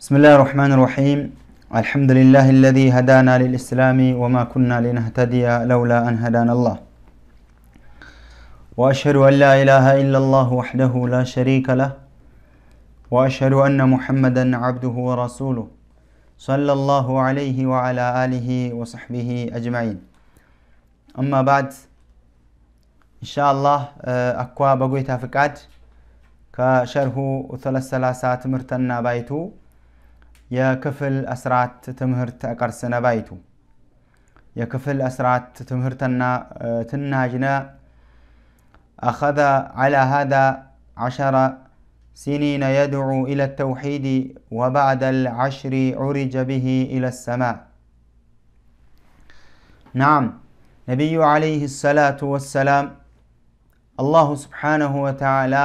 بسم الله الرحمن الرحيم الحمد لله الذي هدانا للإسلام وما كنا لنهتدي لولا أن هدانا الله وأشهد أن لا إله إلا الله وحده لا شريك له وأشهد أن محمدا عبده ورسوله صلى الله عليه وعلى آله وصحبه أجمعين أما بعد إن شاء الله أكوا آه، بقويتها فكاد كشره ثلاث سلاسات مرتنا بايتو يا كفل أسرات تمهرت ትምህርት ቀርስነ يا كفل أسرات تمهرتنا تناجنا أخذ على هذا عشر سنين يدعو إلى التوحيد وبعد العشر عرج به إلى السماء نعم نبي عليه الصلاة والسلام الله سبحانه وتعالى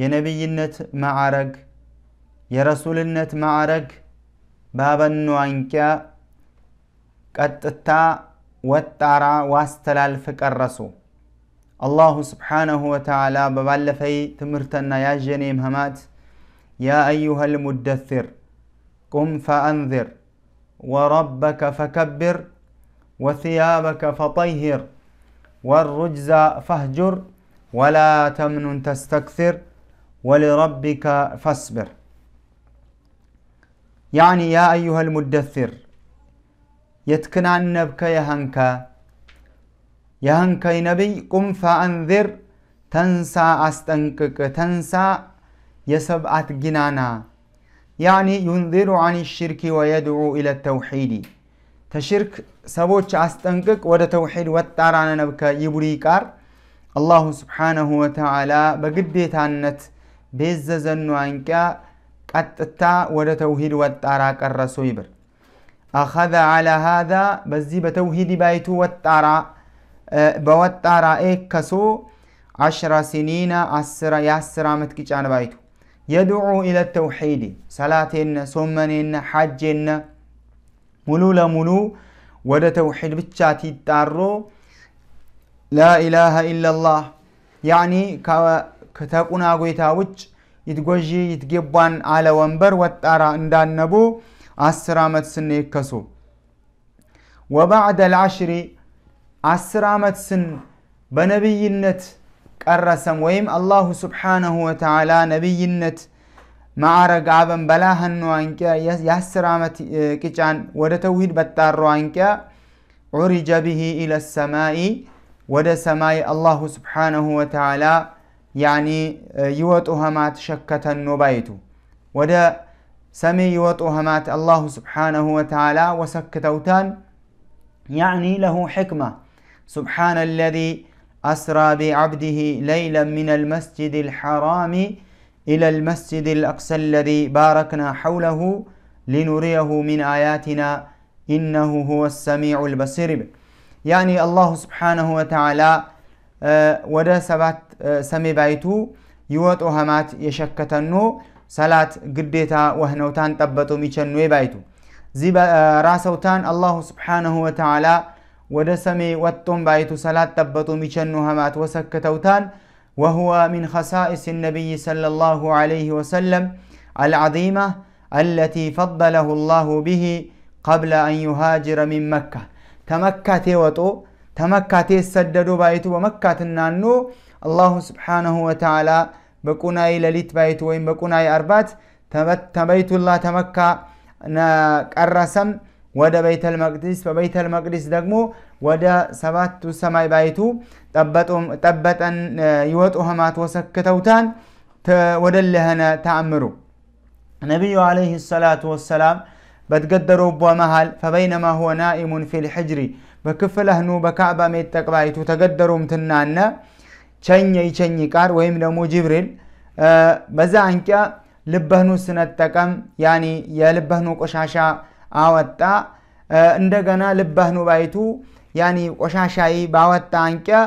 يا النت معرق يرسول النت معرق بابا نوانكا قد تتا واتارا واستلا الفكر رسو الله سبحانه وتعالى ببالفي تمرتنا يا جنيم همات يا أيها المدثر قم فأنذر وربك فكبر وثيابك فطهر والرجز فهجر ولا تمن تستكثر ولربك فاصبر يعني يا أيها المدثر يتكن عن نبك يا هنكا يا هنكا نبي قم فأنذر تنسى أستنكك تنسى يسبعت جنانا يعني ينذر عن الشرك ويدعو إلى التوحيد تشرك سبوك أستنكك ود توحيد واتارانا نبك يبريكار الله سبحانه وتعالى بقديتانت بيززنو وانكا قطتا ود توحيد وطارا قرسو يبر اخذ على هذا بزي بتوحيد بايتو وطارا بوطارا اكسو عشر سنين عشر يا عشر عامت كيچان بايتو يدعو الى التوحيد صلاتين صومنين حجين ملو لملو ود توحيد بتشات يطارو لا اله الا الله يعني كتقنا غيتا ይትጎዢ ይትጌቧን አለ ወንበር ወጣራ እንዳነቡ አስር ዓመት ስን ይከሱ ወባዕደ ልዓሽሪ አስር ዓመት ስን በነቢይነት ቀረሰም ወይም አላሁ ስብሓነሁ ወተዓላ ነቢይነት ማዕረግ አበን በላህኑ አንቅያ የአስር ዓመት ቅጫን ወደ ተውሂድ በጣሮ አንቅያ ዑሪጀ ብሂ ኢለ ሰማይ ወደ ሰማይ አላሁ ስብሓነሁ ወተዓላ يعني آه، يوطو همات شكة نوبايتو ودا سمي يوطو همات الله سبحانه وتعالى وسكتوتان يعني له حكمة سبحان الذي أسرى بعبده ليلا من المسجد الحرام إلى المسجد الأقصى الذي باركنا حوله لنريه من آياتنا إنه هو السميع البصير يعني الله سبحانه وتعالى ወደ ሰባት ሰሜ ባይቱ ይወጡ ሀማት የሸከተኖ ሰላት ግዴታ ወህነውታን ጠበጡ ሚቸኑ ባይቱ ዚ ራሰውታን አላሁ ስብሓነሁ ወተዓላ ወደ ሰሜ ወጡም ባይቱ ሰላት ጠበጡ ሚቸኑ ሀማት ወሰክተውታን وهو من خصائص النبي صلى الله عليه وسلم العظيمة التي فضله الله به قبل أن يهاجر من مكة كمكة وطو تمكاتي سددو بايتو ومكاتنا نو الله سبحانه وتعالى بكوناي لليت بايتو وين بكوناي أربات تبيت الله تمكا ناك الرسم ودا بيت المقدس فبيت المقدس دقمو ودا سباتو سماي بايتو تبت أن يوتو همات وسكتوتان ودا اللي هنا تعمرو نبي عليه الصلاة والسلام بتقدروا بوا مهل فبينما هو نائم في الحجري በክፍለህኑ በካዕባ ሜት ጠቅባይቱ ተገደሩም ትናነ ቸኝ ይቸኝ ቃር ወይም ደግሞ ጅብሪል በዛ አንቂያ ልበህኑ ስነጠቀም ያኒ የልበህኑ ቆሻሻ አወጣ እንደገና ልበህኑ ባይቱ ያኒ ቆሻሻይ ባወጣ አንቂያ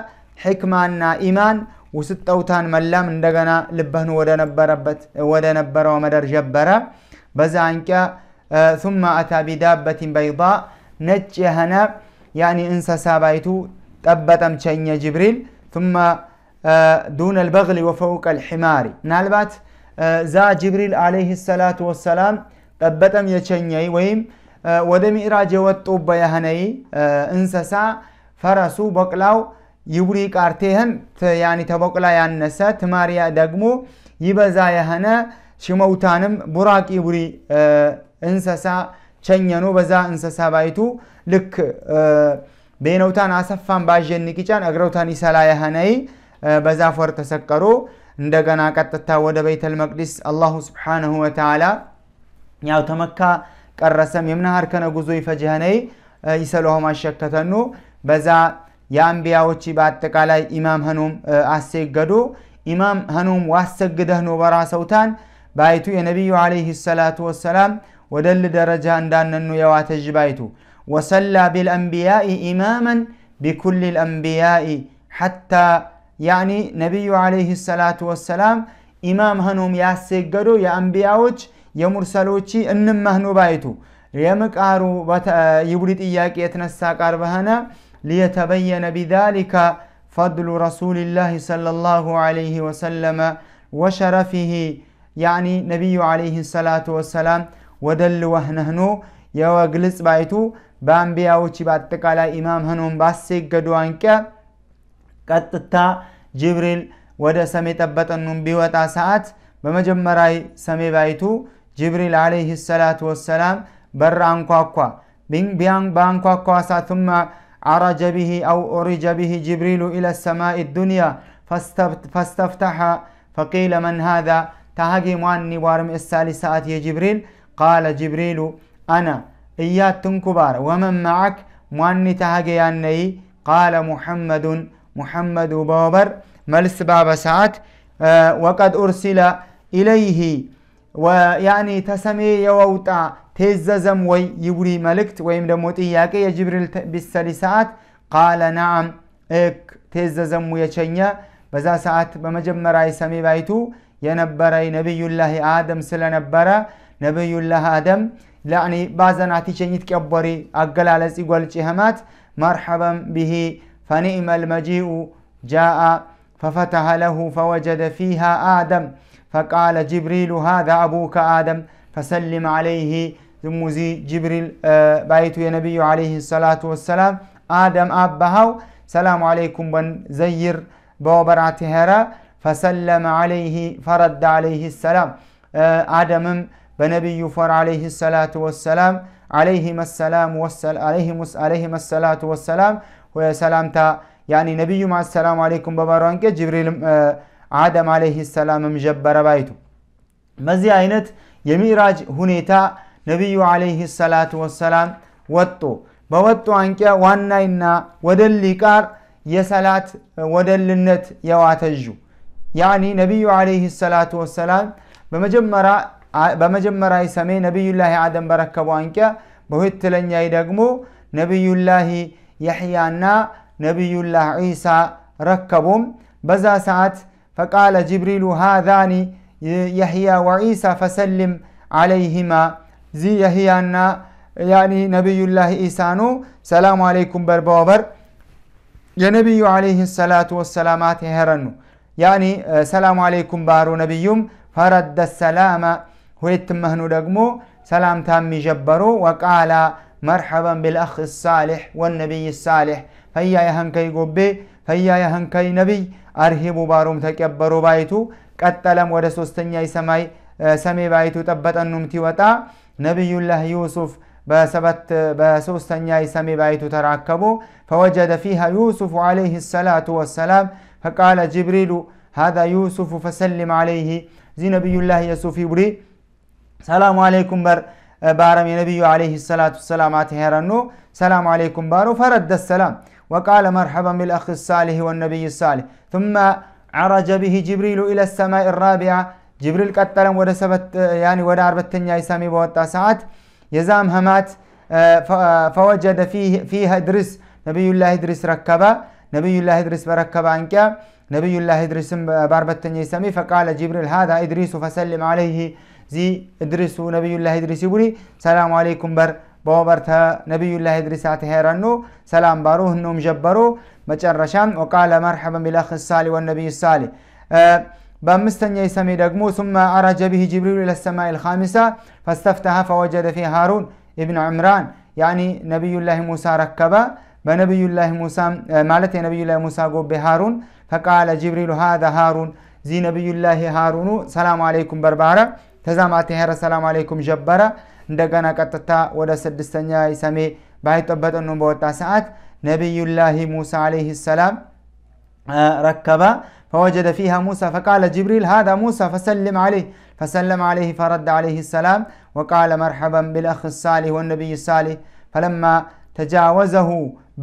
ሕክማና ኢማን ውስጠውታን መላም እንደገና ልበህኑ ወደ ነበረው መደር ጀበረ በዛ አንቂያ ثم أتى بدابة بيضاء ነጭ የሆነ يعني انسى سابايتو طبطم تشنيا جبريل ثم ዱን አልበግሊ ወፈውቅ አልሒማሪ ምናልባት ዛ ጅብሪል አለይህ ሰላቱ ወሰላም ጠበጠም የቸኘይ ወይም ወደ ሚዕራጅ የወጡበ ያህነይ እንሰሳ ፈረሱ በቅላው ይቡሪ ቃርቴህን ያኒ ተበቅላ ያነሰ ትማሪያ ደግሞ ይበዛ የሆነ ሽመውታንም ቡራቅ ይቡሪ እንሰሳ ቸኘኖ በዛ እንሰሳ ባይቱ ልክ ቤነውታን አሰፋን ባዤን ቂጫን እግረውታን ይሰላ ያህነይ በዛፍ ወር ተሰቀሩ እንደገና ቀጥታ ወደ ቤተል መቅዲስ አላሁ ስብሓንሁ ወተዓላ ያው ተመካ ቀረሰም የምናሃር ከነ ጉዞ ይፈጅህነይ ይሰለሆ ማሸከተኑ በዛ የአንቢያዎች በአጠቃላይ ኢማም ሀኖም አሴገዱ ኢማም ሀኖም ዋሰግደህ ነው በራሰውታን ባይቱ የነቢዩ አለይህ ሰላቱ ወሰላም ወደል ደረጃ እንዳነኑ የዋተጅ ባይቱ وسلى بالأنبياء إماما بكل الأنبياء حتى يعني نبي عليه الصلاة والسلام إمام هنوم ياسيقرو يا أنبياء يا مرسلوشي إنما هنو بايتو يمك أرو بات آه، يبريد إياك يتنسى هنا ليتبين بذلك فضل رسول الله صلى الله عليه وسلم وشرفه يعني نبي عليه الصلاة والسلام ودل وهنهنو يا وجلس بايتو በአንቢያዎች በአጠቃላይ ኢማም ሆኖም ባሴገዱ አንቀ ቀጥታ ጅብሪል ወደ ሰሜ ጠበጠኑም ቢወጣ ሰዓት በመጀመሪያ ሰሜ ባይቱ ጅብሪል አለይህ ሰላቱ ወሰላም በር አንኳኳ በአንኳኳ ሰዓት ثم عرج به أو أرج به جبريل إلى السماء الدنيا فاستفتح فقيل من هذا تهاجم واني وارم ساعت يا جبريل قال جبريل أنا إياتن كبار ومن معك مواني أني قال محمد محمد بابر ملس باب ساعت آه وقد أرسل إليه ويعني تسمي يووتا تززم وي يبري ملكت ويمد دمو يا جبريل بالسالي ساعت قال نعم اك تززم ويشنيا بزا ساعت راي سمي بايتو ينبري نبي الله آدم سلا نبرا نبي الله آدم يعني بعضا نتيجة كبري أقل على سيقول شهمات مرحبا به فنئم المجيء جاء ففتح له فوجد فيها آدم فقال جبريل هذا أبوك آدم فسلم عليه ثم زي جبريل آه بايتو يا نبي عليه الصلاة والسلام آدم أبهو سلام عليكم بن زير بوبرعتهرا فسلم عليه فرد عليه السلام آه آدم በነቢዩ ፈር አለይህ ሰላቱ ወሰላም አለይህም ሰላቱ ወሰላም ሰላምታ ያኒ ነቢዩ አሰላሙ አለይኩም በባሯንቄ ጅብሪል አደም አለይህ ሰላምም ጀበረ ባይቱ በዚህ አይነት የሚራጅ ሁኔታ ነቢዩ አለይህ ሰላቱ ወሰላም ወጡ በወጡ አንቂያ ዋናይና ወደሊ ቃር የሰላት ወደልነት የዋተዡ ያኒ ነቢዩ አለይህ ሰላቱ ወሰላም በመጀመሪያ በመጀመሪያ ሰሜ ነቢዩላሂ አደም በረከቡ አንቀ በሁለተኛይ ደግሞ ነቢዩላሂ የሕያና ነቢዩላህ ዒሳ ረከቡም በዛ ሰዓት ፈቃለ ጅብሪሉ ሃዛኒ የሕያ ወዒሳ ፈሰልም አለይህማ ዚ የሕያና ያኒ ነቢዩላህ ኢሳኑ ሰላሙ አለይኩም በርበወበር የነቢዩ አለይህ ሰላቱ ወሰላማት ይሄረኑ ያኒ ሰላሙ አለይኩም ባሩ ነቢዩም ፈረደ ሰላማ هويت مهنو دقمو سلام تام جبرو وقال مرحبا بالأخ الصالح والنبي الصالح فيا يهن كي قبي فيا يهن كي نبي أرهبو باروم تكبرو بايتو كتلم ورسوستنيا سماي سمي بايتو تبت النمتي وطا نبي الله يوسف بسبت بسوستنيا سمي بايتو تراكبو فوجد فيها يوسف عليه الصلاة والسلام فقال جبريل هذا يوسف فسلم عليه زي نبي الله يسوف يبري سلام عليكم بر بارم النبي عليه الصلاة والسلام تهرنو سلام عليكم بارو فرد السلام وقال مرحبا بالأخ الصالح والنبي الصالح ثم عرج به جبريل إلى السماء الرابعة جبريل قتلم ودا سبت يعني ودا أربتنيا يسامي بوتا ساعات يزام همات فوجد فيه فيها إدريس نبي الله إدريس ركبا نبي الله إدريس بركبا عنك نبي الله إدريس باربتنيا يسامي فقال جبريل هذا إدريس فسلم عليه زي ادرس نبي الله ادرس بني سلام عليكم بر بابرتا نبي الله ادرس هيرانو سلام بارو هنوم جبرو مجرشان وقال مرحبا بالاخ الصالح والنبي الصالح أه بمستني يسمي دقمو ثم عرج به جبريل الى السماء الخامسه فاستفتها فوجد في هارون ابن عمران يعني نبي الله موسى ركب بنبي الله موسى أه، مالت نبي الله موسى قوب هارون فقال جبريل هذا هارون زي نبي الله هارون سلام عليكم بربارة تزاماتي هر السلام عليكم جبرا ندقنا قطتا ودا سدستانيا اسامي باهي طبت النبوتا ساعت نبي الله موسى عليه السلام ركبا فوجد فيها موسى فقال جبريل هذا موسى فسلم عليه فسلم عليه فرد عليه السلام وقال مرحبا بالأخ الصالح والنبي الصالح فلما تجاوزه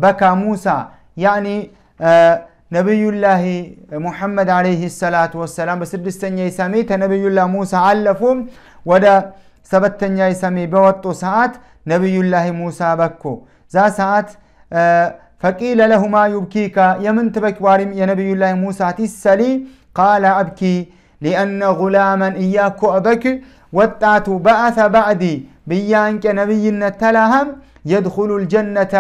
بكى موسى يعني آه نبي الله محمد عليه الصلاة والسلام بسدستن يسامي نبي الله موسى علفهم ودا سبتن يسامي بوطو ساعات نبي الله موسى بكو زا ساعات فقيل لهما يبكيك يمن تبك وارم يا نبي الله موسى تسلي قال أبكي لأن غلاما إياك أبك واتات بعث بعدي بيانك نبي التلهم يدخل الجنة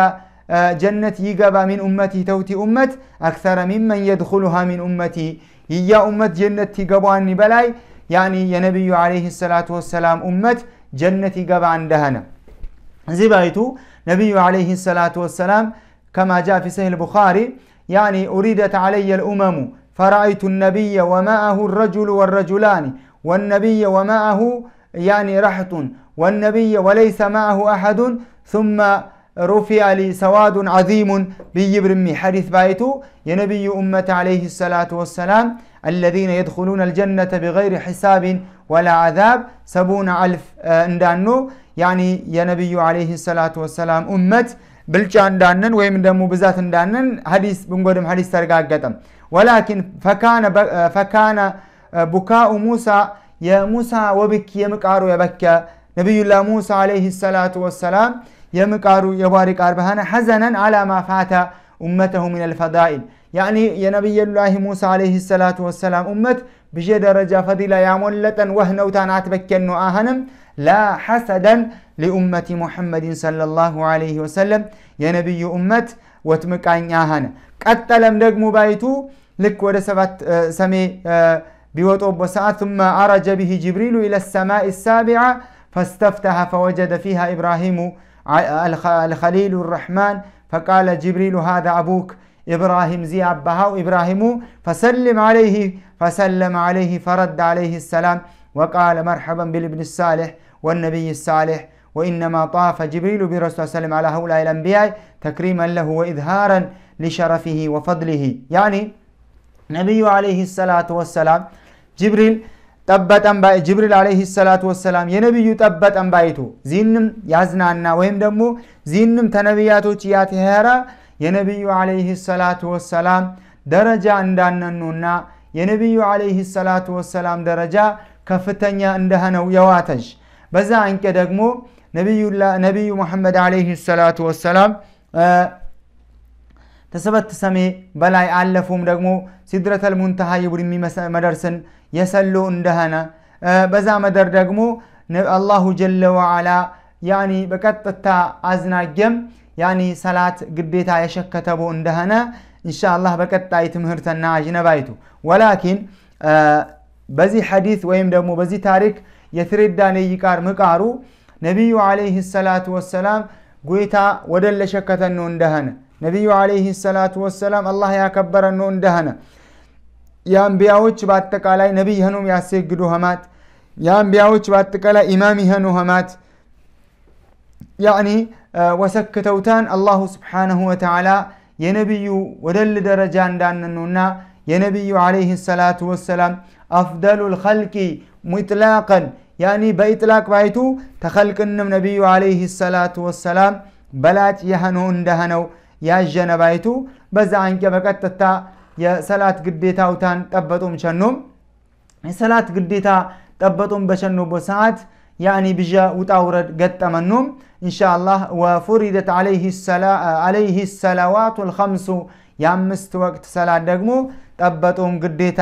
آه، جنة يقبا من أمتي توتي أمت أكثر ممن يدخلها من أمتي هي أمت جنة تقبا بلاي يعني يا نبي عليه الصلاة والسلام أمت جنة قبا عندهنا زبايتو نبي عليه الصلاة والسلام كما جاء في سهل البخاري يعني أريدت علي الأمم فرأيت النبي ومعه الرجل والرجلان والنبي ومعه يعني رحت والنبي وليس معه أحد ثم رفي علي سواد عظيم بيبرمي حديث بايتو يا نبي أمة عليه الصلاة والسلام الذين يدخلون الجنة بغير حساب ولا عذاب سبون ألف اندانو آه، يعني يا نبي عليه الصلاة والسلام أمة بلشان دانن وهي من دمو بزات اندانن حديث بنقدم حديث ترقا قدم ولكن فكان فكان بكاء موسى يا موسى وبك يا مكارو يا بكا نبي الله موسى عليه الصلاة والسلام የምቃሩ የባሪ ቃር በሃነ ሐዘነን አላማ ፋታ ኡመተሁ ምን አልፈዳኢል ያኒ የነቢይላህ ሙሳ አለይህ ሰላቱ ወሰላም ኡመት ብዤ ደረጃ ፈዲላ ያሞለጠን ወህነውታን አትበኬን ነው አህንም ላ ሐሰደን ሊኡመቲ ሙሐመድን ሰለላሁ አለይህ ወሰለም የነቢዩ ኡመት ወትምቃኝ አህነ ቀጠለም ደግሞ ባይቱ ልክ ወደ ሰባት ሰሜ بوطوب وساعة ثم عرج به جبريل إلى السماء السابعة فاستفتح فوجد فيها إبراهيم الخليل الرحمن فقال جبريل هذا أبوك إبراهيم زي أبها وإبراهيم فسلم عليه فسلم عليه فرد عليه السلام وقال مرحبا بالابن الصالح والنبي الصالح وإنما طاف جبريل برسول الله وسلم على هؤلاء الأنبياء تكريما له وإظهارا لشرفه وفضله يعني نبي عليه الصلاة والسلام جبريل ጠበጠንባይ ጅብሪል ዓለይህ ሰላቱ ወሰላም የነቢዩ ጠበጠንባይቱ ዚንም ያዝናና ወይም ደግሞ ዚንም ተነቢያቶች ያትሄረ የነቢዩ ዓለይህ ሰላቱ ወሰላም ደረጃ እንዳነኑና የነቢዩ ዓለይህ ሰላቱ ወሰላም ደረጃ ከፍተኛ እንደሆነው የዋተሽ በዛ አንቄ ደግሞ ነቢዩ መሐመድ ዓለይህ ሰላቱ ወሰላም ተሰበት ሰሜ በላይ አለፉም ደግሞ ሲድረተል ሙንተሃ ይቡድ የሚመደርስን የሰሉ እንደሆነ በዛ መደር ደግሞ አላሁ ጀለ ወዓላ ያኒ በቀጥታ አዝናጀም ያኒ ሰላት ግዴታ የሸከተቦ እንደሆነ እንሻ አላህ በቀጣይ ትምህርትና አጅነባይቱ ወላኪን በዚህ ሐዲት ወይም ደግሞ በዚህ ታሪክ የትሬዳኔ ይቃር ምቃሩ ነቢዩ ዓለይህ ሰላቱ ወሰላም ጉይታ ወደን ለሸከተን እንደሆነ ነቢዩ ዓለይህ ሰላቱ ወሰላም አላህ ያከበረን እንደሆነ የአንቢያዎች በአጠቃላይ ነቢይ የሆኑም ያስግዱ ሀማት የአንቢያዎች በአጠቃላይ ኢማም የሆኑ ሀማት ያኒ ወሰክተውታን አላሁ ስብሓንሁ ወተዓላ የነቢዩ ወደል ደረጃ እንዳንኑና የነቢዩ አለይህ ሰላቱ ወሰላም አፍደሉ ልከልቂ ሙጥላቀን ያኒ በኢጥላቅ ባይቱ ተኸልቅንም ነቢዩ አለይህ ሰላቱ ወሰላም በላጭ ያህኖ እንደህነው ያዠነ ባይቱ በዛ አንቄ በቀጥታ የሰላት ግዴታ ውታን ጠበጡም ቸኖም የሰላት ግዴታ ጠበጡም በቸኖቦ ሰዓት ያኒ ብዣ ውጣ ውረድ ገጠመኖም ኢንሻአላህ ወፉሪደት አለይህ ሰላዋቱ ልከምሱ የአምስት ወቅት ሰላት ደግሞ ጠበጡም ግዴታ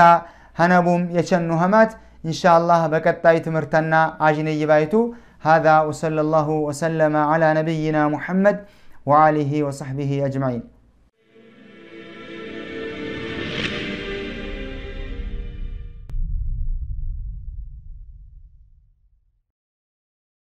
ሀነቡም የቸኑ ህማት ኢንሻአላህ በቀጣይ ትምህርተና አጅነይ ባይቱ هذا وصلى الله وسلم على نبينا محمد وآله وصحبه أجمعين